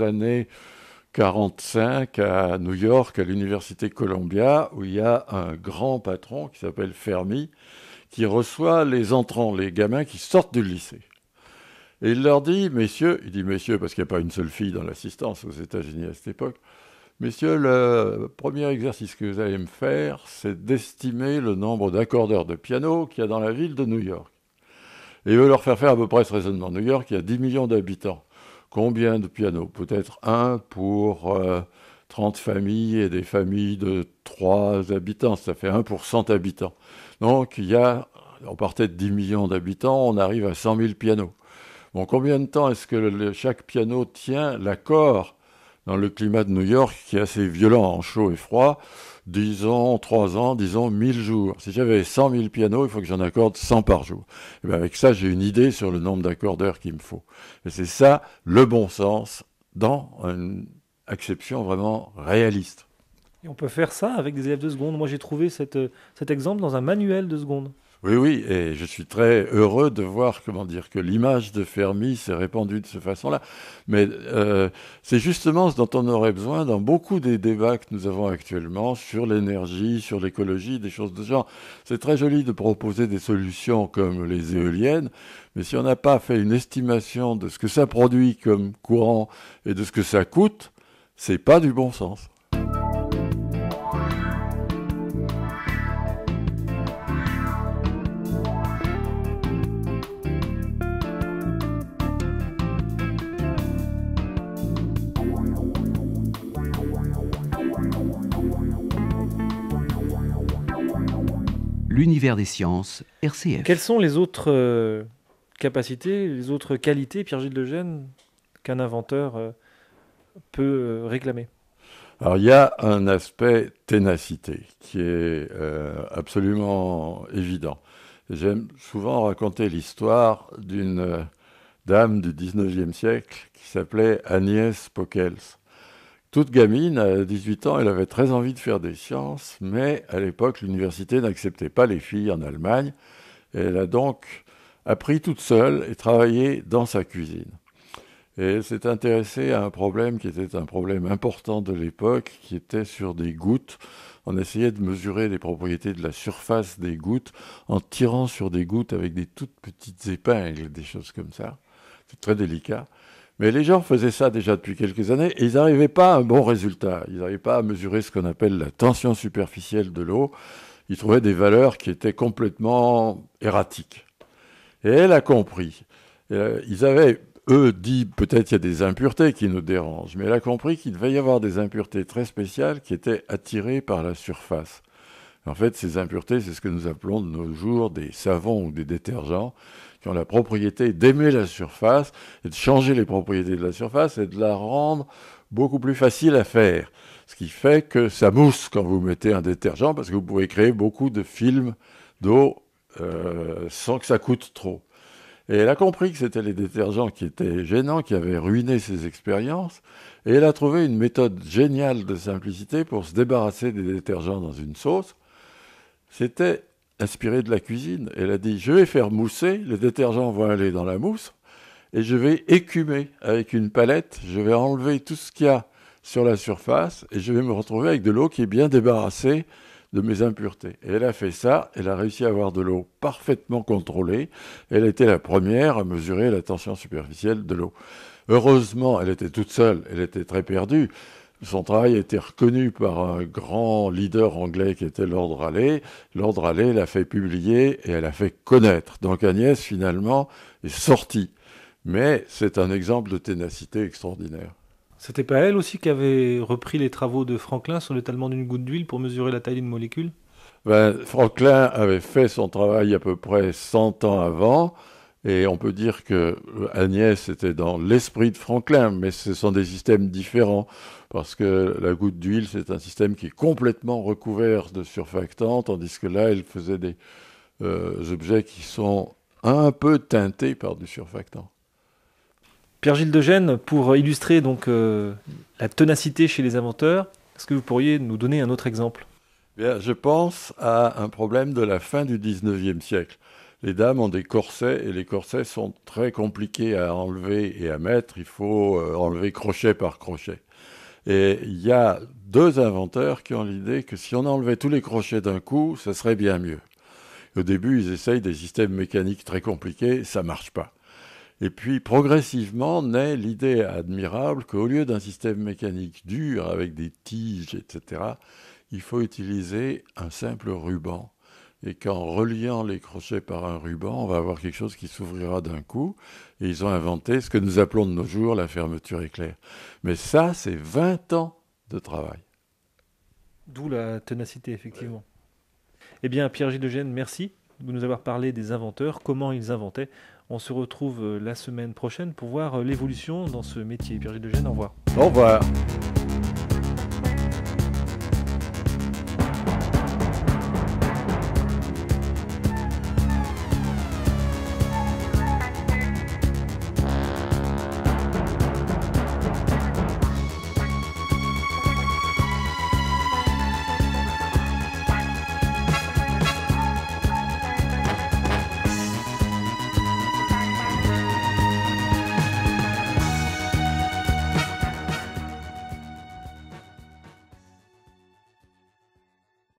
années 45 à New York, à l'université Columbia, où il y a un grand patron qui s'appelle Fermi, qui reçoit les entrants, les gamins qui sortent du lycée. Et il leur dit, messieurs, il dit messieurs parce qu'il n'y a pas une seule fille dans l'assistance aux États-Unis à cette époque, messieurs, le premier exercice que vous allez me faire, c'est d'estimer le nombre d'accordeurs de piano qu'il y a dans la ville de New York. Et il veut leur faire faire à peu près ce raisonnement. New York, il y a 10 millions d'habitants. Combien de pianos Peut-être un pour 30 euh, familles et des familles de 3 habitants. Ça fait 1 pour 100 habitants. Donc, il y a, on partait de 10 millions d'habitants, on arrive à 100 000 pianos. Bon, combien de temps est-ce que chaque piano tient l'accord dans le climat de New York qui est assez violent en chaud et froid, disons 3 ans, disons 1000 jours. Si j'avais 100 000 pianos, il faut que j'en accorde 100 par jour. Ben, avec ça, j'ai une idée sur le nombre d'accordeurs qu'il me faut. Et c'est ça le bon sens dans une acception vraiment réaliste. Et on peut faire ça avec des élèves de seconde. Moi, j'ai trouvé euh, cet exemple dans un manuel de seconde. Oui, oui, et je suis très heureux de voir comment dire que l'image de Fermi s'est répandue de cette façon-là. Mais euh, c'est justement ce dont on aurait besoin dans beaucoup des débats que nous avons actuellement sur l'énergie, sur l'écologie, des choses de ce genre. C'est très joli de proposer des solutions comme les éoliennes, mais si on n'a pas fait une estimation de ce que ça produit comme courant et de ce que ça coûte, c'est pas du bon sens. l'univers des sciences, RCF. Quelles sont les autres euh, capacités, les autres qualités, Pierre-Gilles Degène, qu'un inventeur euh, peut euh, réclamer alors il y a un aspect ténacité qui est absolument évident. J'aime souvent raconter l'histoire d'une dame du 19e siècle qui s'appelait Agnès Pockels, toute gamine, à 18 ans, elle avait très envie de faire des sciences, mais à l'époque, l'université n'acceptait pas les filles en Allemagne. elle a donc appris toute seule et travaillé dans sa cuisine. elle s'est intéressée à un problème qui était un problème important de l'époque, qui était sur des gouttes. On essayait de mesurer les propriétés de la surface des gouttes en tirant sur des gouttes avec des toutes petites épingles, des choses comme ça. C'est très délicat. Mais les gens faisaient ça déjà depuis quelques années et ils n'arrivaient pas à un bon résultat. Ils n'arrivaient pas à mesurer ce qu'on appelle la tension superficielle de l'eau. Ils trouvaient des valeurs qui étaient complètement erratiques. Et elle a compris. Euh, ils avaient, eux, dit peut-être il y a des impuretés qui nous dérangent, mais elle a compris qu'il devait y avoir des impuretés très spéciales qui étaient attirées par la surface. En fait, ces impuretés, c'est ce que nous appelons de nos jours des savons ou des détergents qui ont la propriété d'aimer la surface et de changer les propriétés de la surface et de la rendre beaucoup plus facile à faire. Ce qui fait que ça mousse quand vous mettez un détergent parce que vous pouvez créer beaucoup de films d'eau euh, sans que ça coûte trop. Et elle a compris que c'était les détergents qui étaient gênants, qui avaient ruiné ses expériences. Et elle a trouvé une méthode géniale de simplicité pour se débarrasser des détergents dans une sauce. C'était inspiré de la cuisine. Elle a dit, je vais faire mousser, les détergents vont aller dans la mousse, et je vais écumer avec une palette, je vais enlever tout ce qu'il y a sur la surface, et je vais me retrouver avec de l'eau qui est bien débarrassée de mes impuretés. Et elle a fait ça, elle a réussi à avoir de l'eau parfaitement contrôlée, elle était la première à mesurer la tension superficielle de l'eau. Heureusement, elle était toute seule, elle était très perdue, son travail a été reconnu par un grand leader anglais qui était Lord Raleigh. Lord Raleigh l'a fait publier et elle a fait connaître. Donc Agnès, finalement, est sortie. Mais c'est un exemple de ténacité extraordinaire. C'était pas elle aussi qui avait repris les travaux de Franklin sur l'étalement d'une goutte d'huile pour mesurer la taille d'une molécule ben, Franklin avait fait son travail à peu près 100 ans avant. Et on peut dire que euh, Agnès était dans l'esprit de Franklin, mais ce sont des systèmes différents, parce que la goutte d'huile, c'est un système qui est complètement recouvert de surfactants, tandis que là, elle faisait des euh, objets qui sont un peu teintés par du surfactant. Pierre-Gilles de Gênes, pour illustrer donc euh, la tenacité chez les inventeurs, est-ce que vous pourriez nous donner un autre exemple eh Je pense à un problème de la fin du XIXe siècle les dames ont des corsets et les corsets sont très compliqués à enlever et à mettre. Il faut euh, enlever crochet par crochet. Et il y a deux inventeurs qui ont l'idée que si on enlevait tous les crochets d'un coup, ça serait bien mieux. Au début, ils essayent des systèmes mécaniques très compliqués, ça marche pas. Et puis progressivement naît l'idée admirable qu'au lieu d'un système mécanique dur avec des tiges, etc., il faut utiliser un simple ruban et qu'en reliant les crochets par un ruban, on va avoir quelque chose qui s'ouvrira d'un coup. Et ils ont inventé ce que nous appelons de nos jours la fermeture éclair. Mais ça, c'est 20 ans de travail. D'où la ténacité, effectivement. Eh bien, Pierre-Gilles de merci de nous avoir parlé des inventeurs, comment ils inventaient. On se retrouve euh, la semaine prochaine pour voir euh, l'évolution dans ce métier. Pierre-Gilles de au revoir. Au revoir.